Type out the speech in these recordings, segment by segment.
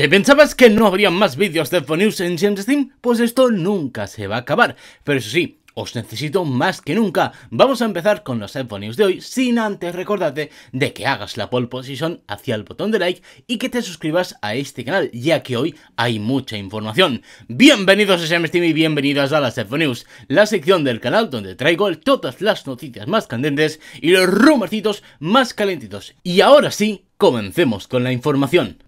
¿Te pensabas que no habría más vídeos de Fonews en James Steam? Pues esto nunca se va a acabar. Pero eso sí, os necesito más que nunca. Vamos a empezar con los Fonews de hoy, sin antes recordarte de que hagas la pole position hacia el botón de like y que te suscribas a este canal, ya que hoy hay mucha información. Bienvenidos a Steam y bienvenidas a las Fonews, la sección del canal donde traigo todas las noticias más candentes y los rumorcitos más calentitos. Y ahora sí, comencemos con la información.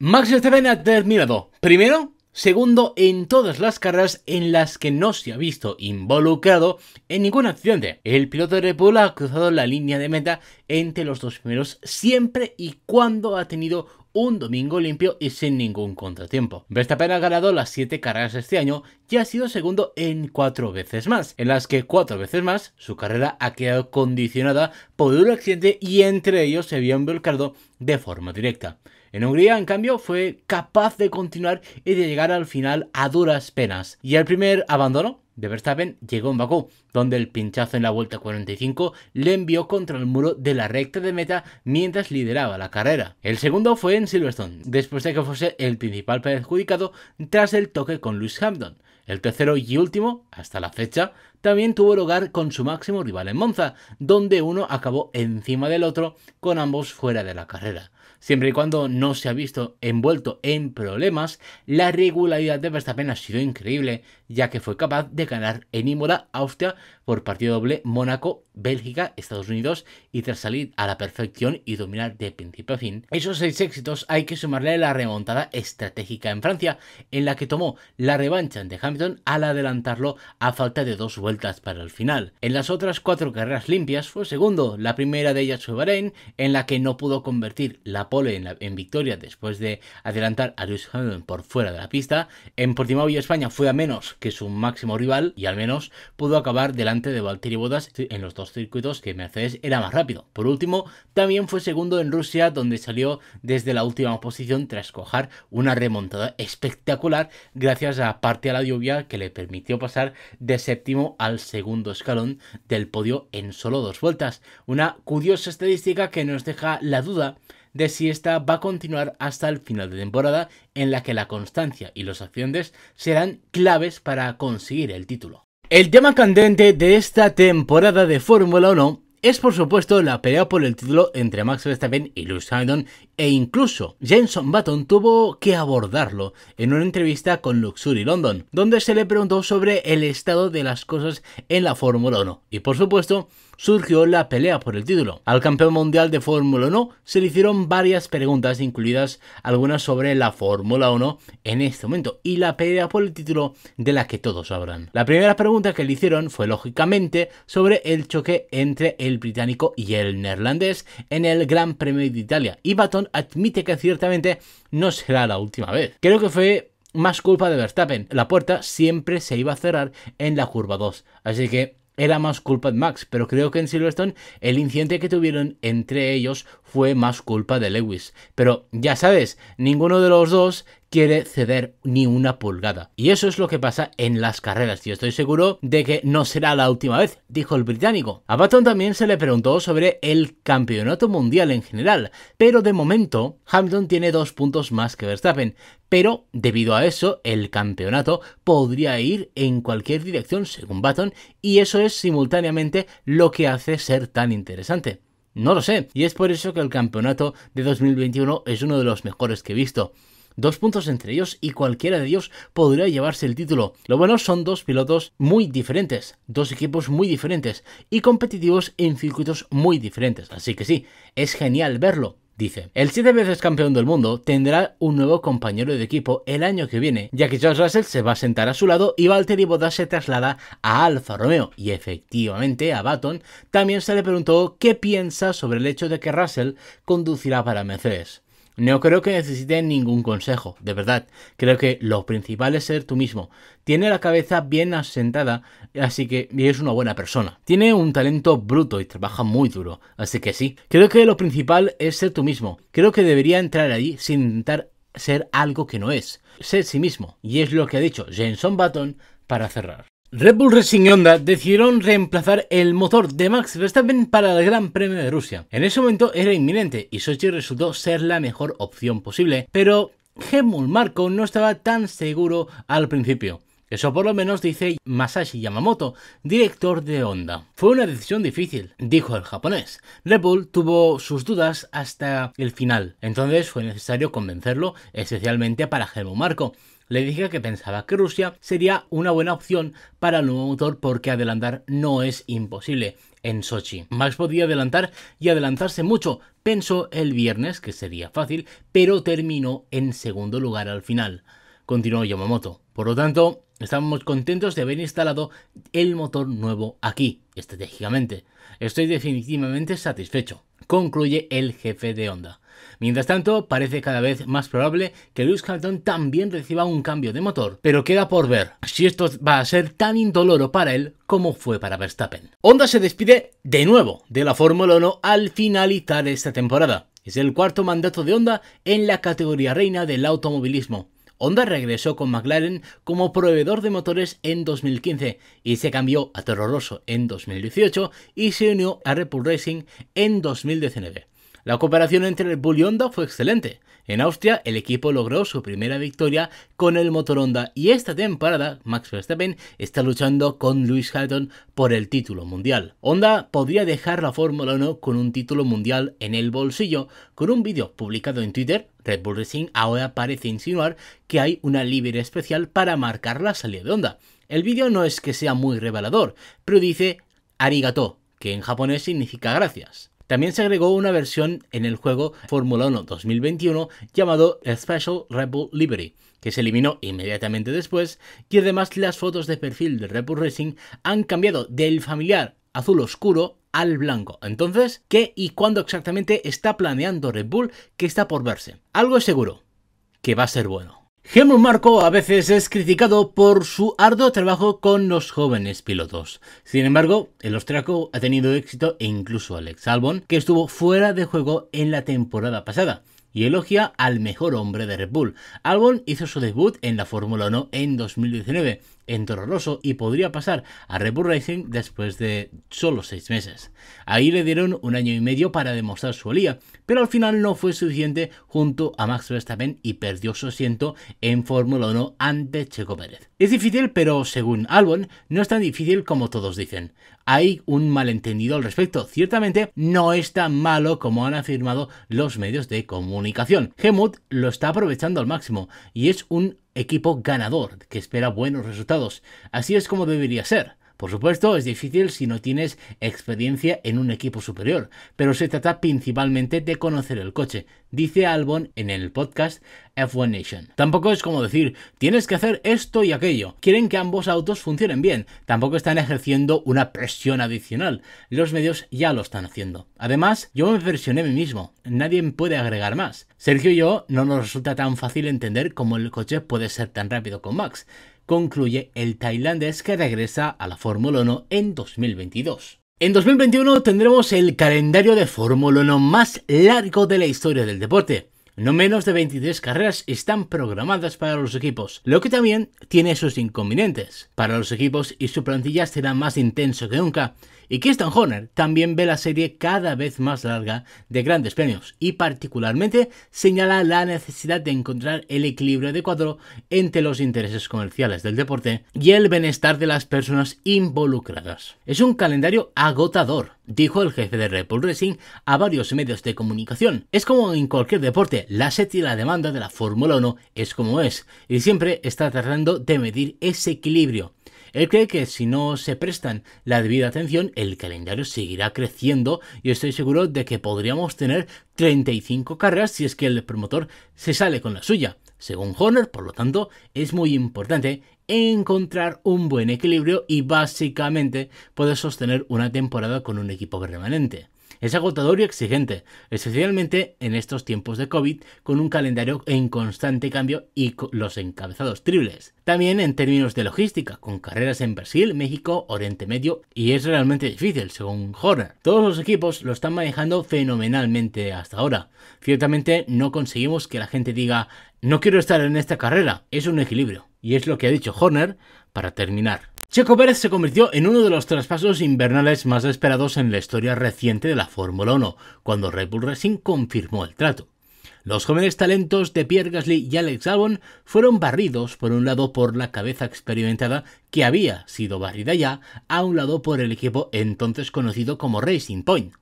Max Verstappen ha terminado primero, segundo en todas las carreras en las que no se ha visto involucrado en ningún accidente. El piloto de Red ha cruzado la línea de meta entre los dos primeros siempre y cuando ha tenido un domingo limpio y sin ningún contratiempo. Verstappen ha ganado las 7 carreras este año y ha sido segundo en 4 veces más, en las que 4 veces más su carrera ha quedado condicionada por un accidente y entre ellos se había involucrado de forma directa. En Hungría, en cambio, fue capaz de continuar y de llegar al final a duras penas. Y el primer abandono de Verstappen llegó en Bakú, donde el pinchazo en la vuelta 45 le envió contra el muro de la recta de meta mientras lideraba la carrera. El segundo fue en Silverstone, después de que fuese el principal perjudicado tras el toque con Lewis Hampton. El tercero y último, hasta la fecha, también tuvo lugar con su máximo rival en Monza, donde uno acabó encima del otro con ambos fuera de la carrera. Siempre y cuando no se ha visto envuelto en problemas, la regularidad de Verstappen ha sido increíble, ya que fue capaz de ganar en Imola, Austria, por partido doble Mónaco, Bélgica, Estados Unidos, y tras salir a la perfección y dominar de principio a fin. Esos seis éxitos hay que sumarle la remontada estratégica en Francia, en la que tomó la revancha de Hamilton al adelantarlo a falta de dos vueltas para el final. En las otras cuatro carreras limpias fue segundo, la primera de ellas fue Bahrein, en la que no pudo convertir la pole en, en victoria después de adelantar a Lewis Hamilton por fuera de la pista. En Portimao y España fue a menos que su máximo rival y al menos pudo acabar delante de Valtteri Bodas en los dos circuitos que Mercedes era más rápido. Por último, también fue segundo en Rusia donde salió desde la última posición tras cojar una remontada espectacular gracias a parte a la lluvia que le permitió pasar de séptimo al segundo escalón del podio en solo dos vueltas. Una curiosa estadística que nos deja la duda de si esta va a continuar hasta el final de temporada, en la que la constancia y los acciones serán claves para conseguir el título. El tema candente de esta temporada de Fórmula 1 es por supuesto la pelea por el título entre Max Verstappen y Lewis Hamilton e incluso Jenson Button tuvo que abordarlo en una entrevista con Luxury London, donde se le preguntó sobre el estado de las cosas en la Fórmula 1 y por supuesto surgió la pelea por el título. Al campeón mundial de Fórmula 1 se le hicieron varias preguntas, incluidas algunas sobre la Fórmula 1 en este momento y la pelea por el título de la que todos sabrán. La primera pregunta que le hicieron fue lógicamente sobre el choque entre el británico y el neerlandés en el Gran Premio de Italia y Baton admite que ciertamente no será la última vez. Creo que fue más culpa de Verstappen. La puerta siempre se iba a cerrar en la curva 2. Así que era más culpa de Max, pero creo que en Silverstone el incidente que tuvieron entre ellos fue más culpa de Lewis. Pero ya sabes, ninguno de los dos quiere ceder ni una pulgada. Y eso es lo que pasa en las carreras, y estoy seguro de que no será la última vez, dijo el británico. A Button también se le preguntó sobre el campeonato mundial en general, pero de momento Hamilton tiene dos puntos más que Verstappen, pero debido a eso el campeonato podría ir en cualquier dirección según Button. y eso es simultáneamente lo que hace ser tan interesante. No lo sé, y es por eso que el campeonato de 2021 es uno de los mejores que he visto dos puntos entre ellos y cualquiera de ellos podría llevarse el título. Lo bueno son dos pilotos muy diferentes, dos equipos muy diferentes y competitivos en circuitos muy diferentes, así que sí, es genial verlo. Dice, el siete veces campeón del mundo tendrá un nuevo compañero de equipo el año que viene, ya que Charles Russell se va a sentar a su lado y Valtteri Bottas se traslada a Alfa Romeo. Y efectivamente, a Baton también se le preguntó qué piensa sobre el hecho de que Russell conducirá para Mercedes. No creo que necesite ningún consejo, de verdad. Creo que lo principal es ser tú mismo. Tiene la cabeza bien asentada, así que es una buena persona. Tiene un talento bruto y trabaja muy duro, así que sí. Creo que lo principal es ser tú mismo. Creo que debería entrar allí sin intentar ser algo que no es. Ser sí mismo. Y es lo que ha dicho Jenson Button para cerrar. Red Bull Racing Honda decidieron reemplazar el motor de Max Verstappen para el Gran Premio de Rusia. En ese momento era inminente y Sochi resultó ser la mejor opción posible, pero Helmut Marco no estaba tan seguro al principio. Eso por lo menos dice Masashi Yamamoto, director de Honda. Fue una decisión difícil, dijo el japonés. Red Bull tuvo sus dudas hasta el final, entonces fue necesario convencerlo, especialmente para Helmut Marco le dije que pensaba que Rusia sería una buena opción para el nuevo motor porque adelantar no es imposible en Sochi. Max podía adelantar y adelantarse mucho, pensó el viernes que sería fácil, pero terminó en segundo lugar al final, continuó Yamamoto. Por lo tanto, estamos contentos de haber instalado el motor nuevo aquí, estratégicamente. Estoy definitivamente satisfecho, concluye el jefe de Honda. Mientras tanto, parece cada vez más probable que Lewis Hamilton también reciba un cambio de motor, pero queda por ver si esto va a ser tan indoloro para él como fue para Verstappen. Honda se despide de nuevo de la Fórmula 1 al finalizar esta temporada. Es el cuarto mandato de Honda en la categoría reina del automovilismo. Honda regresó con McLaren como proveedor de motores en 2015 y se cambió a Toro Rosso en 2018 y se unió a Red Bull Racing en 2019. La cooperación entre el Bull y Honda fue excelente. En Austria, el equipo logró su primera victoria con el motor Honda y esta temporada Max Verstappen está luchando con Lewis Hamilton por el título mundial. Honda podría dejar la Fórmula 1 con un título mundial en el bolsillo, con un vídeo publicado en Twitter Red Bull Racing ahora parece insinuar que hay una libre especial para marcar la salida de Honda. El vídeo no es que sea muy revelador, pero dice arigato, que en japonés significa gracias. También se agregó una versión en el juego Fórmula 1 2021 llamado Special Red Bull Liberty, que se eliminó inmediatamente después, y además las fotos de perfil de Red Bull Racing han cambiado del familiar azul oscuro al blanco. Entonces, ¿qué y cuándo exactamente está planeando Red Bull que está por verse? Algo es seguro, que va a ser bueno. Helmut Marco a veces es criticado por su arduo trabajo con los jóvenes pilotos. Sin embargo, el austriaco ha tenido éxito e incluso Alex Albon, que estuvo fuera de juego en la temporada pasada y elogia al mejor hombre de Red Bull. Albon hizo su debut en la Fórmula 1 en 2019 en Toro Rosso y podría pasar a Red Bull Racing después de solo seis meses. Ahí le dieron un año y medio para demostrar su olía, pero al final no fue suficiente junto a Max Verstappen y perdió su asiento en Fórmula 1 ante Checo Pérez. Es difícil, pero según Albon, no es tan difícil como todos dicen hay un malentendido al respecto. Ciertamente no es tan malo como han afirmado los medios de comunicación. Gemut lo está aprovechando al máximo y es un equipo ganador que espera buenos resultados. Así es como debería ser. Por supuesto, es difícil si no tienes experiencia en un equipo superior, pero se trata principalmente de conocer el coche, dice Albon en el podcast F1 Nation. Tampoco es como decir, tienes que hacer esto y aquello. Quieren que ambos autos funcionen bien, tampoco están ejerciendo una presión adicional. Los medios ya lo están haciendo. Además, yo me presioné a mí mismo, nadie puede agregar más. Sergio y yo no nos resulta tan fácil entender cómo el coche puede ser tan rápido con Max concluye el tailandés que regresa a la Fórmula 1 en 2022. En 2021 tendremos el calendario de Fórmula 1 más largo de la historia del deporte. No menos de 23 carreras están programadas para los equipos, lo que también tiene sus inconvenientes. Para los equipos y su plantilla será más intenso que nunca, y Kirsten Horner también ve la serie cada vez más larga de grandes premios y particularmente señala la necesidad de encontrar el equilibrio adecuado entre los intereses comerciales del deporte y el bienestar de las personas involucradas. Es un calendario agotador, dijo el jefe de Red Bull Racing a varios medios de comunicación. Es como en cualquier deporte, la sed y la demanda de la Fórmula 1 es como es, y siempre está tratando de medir ese equilibrio él cree que si no se prestan la debida atención, el calendario seguirá creciendo y estoy seguro de que podríamos tener 35 carreras si es que el promotor se sale con la suya. Según Horner, por lo tanto, es muy importante encontrar un buen equilibrio y básicamente poder sostener una temporada con un equipo permanente. Es agotador y exigente, especialmente en estos tiempos de COVID, con un calendario en constante cambio y los encabezados triples. También en términos de logística, con carreras en Brasil, México, Oriente Medio, y es realmente difícil, según Horner. Todos los equipos lo están manejando fenomenalmente hasta ahora. Ciertamente no conseguimos que la gente diga, no quiero estar en esta carrera, es un equilibrio. Y es lo que ha dicho Horner para terminar. Checo Pérez se convirtió en uno de los traspasos invernales más esperados en la historia reciente de la Fórmula 1, cuando Red Bull Racing confirmó el trato. Los jóvenes talentos de Pierre Gasly y Alex Albon fueron barridos por un lado por la cabeza experimentada que había sido barrida ya, a un lado por el equipo entonces conocido como Racing Point.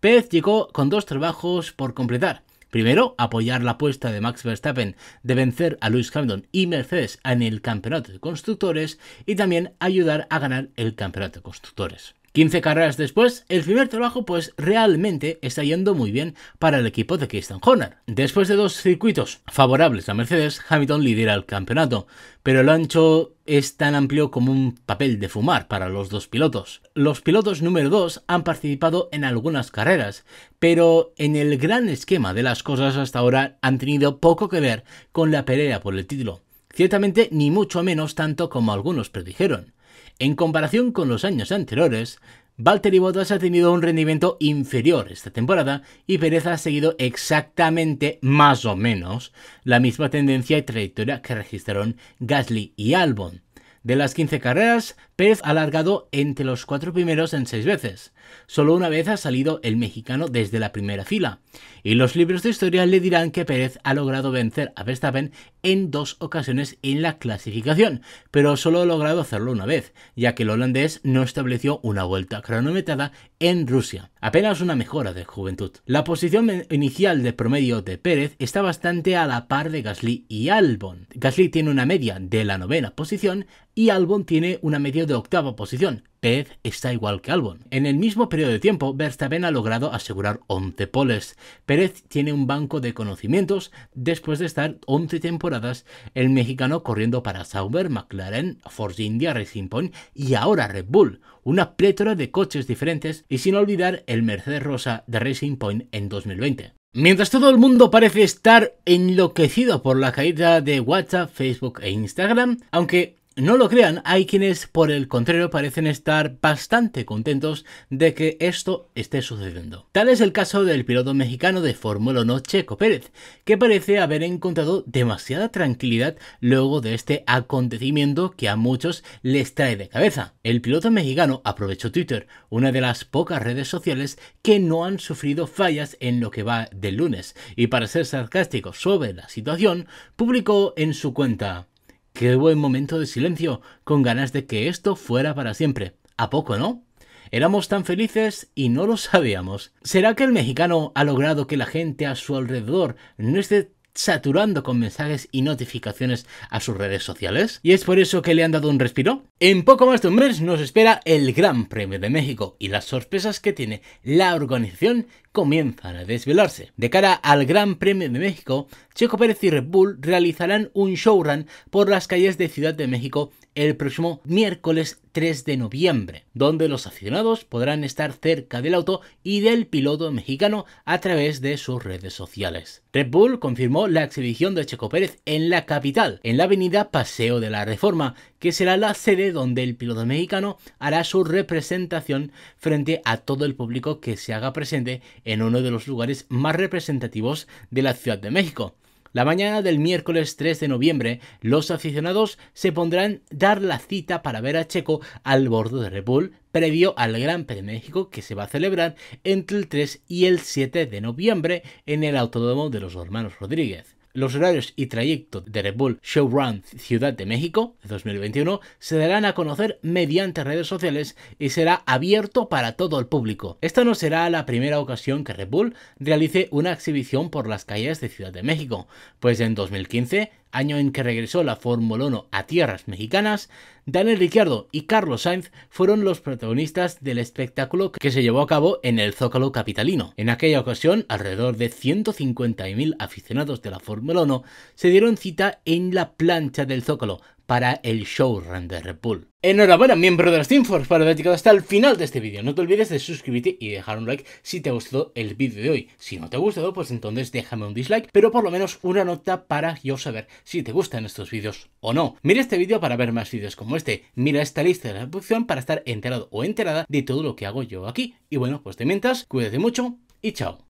Pérez llegó con dos trabajos por completar, Primero, apoyar la apuesta de Max Verstappen de vencer a Lewis Hamilton y Mercedes en el campeonato de constructores y también ayudar a ganar el campeonato de constructores. 15 carreras después, el primer trabajo pues realmente está yendo muy bien para el equipo de Christian Horner. Después de dos circuitos favorables a Mercedes, Hamilton lidera el campeonato, pero el ancho es tan amplio como un papel de fumar para los dos pilotos. Los pilotos número 2 han participado en algunas carreras, pero en el gran esquema de las cosas hasta ahora han tenido poco que ver con la pelea por el título. Ciertamente ni mucho menos tanto como algunos predijeron. En comparación con los años anteriores, Valtteri Bottas ha tenido un rendimiento inferior esta temporada y Pérez ha seguido exactamente, más o menos, la misma tendencia y trayectoria que registraron Gasly y Albon. De las 15 carreras, Pérez ha largado entre los cuatro primeros en seis veces. Solo una vez ha salido el mexicano desde la primera fila. Y los libros de historia le dirán que Pérez ha logrado vencer a Verstappen en dos ocasiones en la clasificación, pero solo ha logrado hacerlo una vez, ya que el holandés no estableció una vuelta cronometrada en Rusia. Apenas una mejora de juventud. La posición inicial de promedio de Pérez está bastante a la par de Gasly y Albon. Gasly tiene una media de la novena posición y Albon tiene una media de octava posición, Pérez está igual que Albon. En el mismo periodo de tiempo, Verstappen ha logrado asegurar 11 poles. Pérez tiene un banco de conocimientos después de estar 11 temporadas el mexicano corriendo para Sauber, McLaren, Force India, Racing Point y ahora Red Bull. Una plétora de coches diferentes y sin olvidar el Mercedes Rosa de Racing Point en 2020. Mientras todo el mundo parece estar enloquecido por la caída de WhatsApp, Facebook e Instagram, aunque no lo crean, hay quienes por el contrario parecen estar bastante contentos de que esto esté sucediendo. Tal es el caso del piloto mexicano de Fórmula 1 Checo Pérez, que parece haber encontrado demasiada tranquilidad luego de este acontecimiento que a muchos les trae de cabeza. El piloto mexicano aprovechó Twitter, una de las pocas redes sociales que no han sufrido fallas en lo que va del lunes, y para ser sarcástico sobre la situación, publicó en su cuenta Qué buen momento de silencio, con ganas de que esto fuera para siempre. ¿A poco, no? Éramos tan felices y no lo sabíamos. ¿Será que el mexicano ha logrado que la gente a su alrededor no esté saturando con mensajes y notificaciones a sus redes sociales? ¿Y es por eso que le han dado un respiro? En poco más de un mes nos espera el Gran Premio de México y las sorpresas que tiene la organización comienzan a desvelarse. De cara al Gran Premio de México, Checo Pérez y Red Bull realizarán un showrun por las calles de Ciudad de México el próximo miércoles 3 de noviembre, donde los aficionados podrán estar cerca del auto y del piloto mexicano a través de sus redes sociales. Red Bull confirmó la exhibición de Checo Pérez en la capital, en la avenida Paseo de la Reforma, que será la sede donde el piloto mexicano hará su representación frente a todo el público que se haga presente en uno de los lugares más representativos de la Ciudad de México. La mañana del miércoles 3 de noviembre, los aficionados se pondrán dar la cita para ver a Checo al bordo de Red previo al Gran Premio de México que se va a celebrar entre el 3 y el 7 de noviembre en el Autódromo de los Hermanos Rodríguez. Los horarios y trayecto de Red Bull Showrun Ciudad de México 2021 se darán a conocer mediante redes sociales y será abierto para todo el público. Esta no será la primera ocasión que Red Bull realice una exhibición por las calles de Ciudad de México, pues en 2015 año en que regresó la Fórmula 1 a tierras mexicanas, Daniel Ricciardo y Carlos Sainz fueron los protagonistas del espectáculo que se llevó a cabo en el Zócalo capitalino. En aquella ocasión, alrededor de 150.000 aficionados de la Fórmula 1 se dieron cita en la plancha del Zócalo para el showrun de Repul. Enhorabuena, miembro de las Team Force, por haber llegado hasta el final de este vídeo. No te olvides de suscribirte y dejar un like si te ha gustado el vídeo de hoy. Si no te ha gustado, pues entonces déjame un dislike, pero por lo menos una nota para yo saber si te gustan estos vídeos o no. Mira este vídeo para ver más vídeos como este. Mira esta lista de la reproducción para estar enterado o enterada de todo lo que hago yo aquí. Y bueno, pues de mientras cuídate mucho y chao.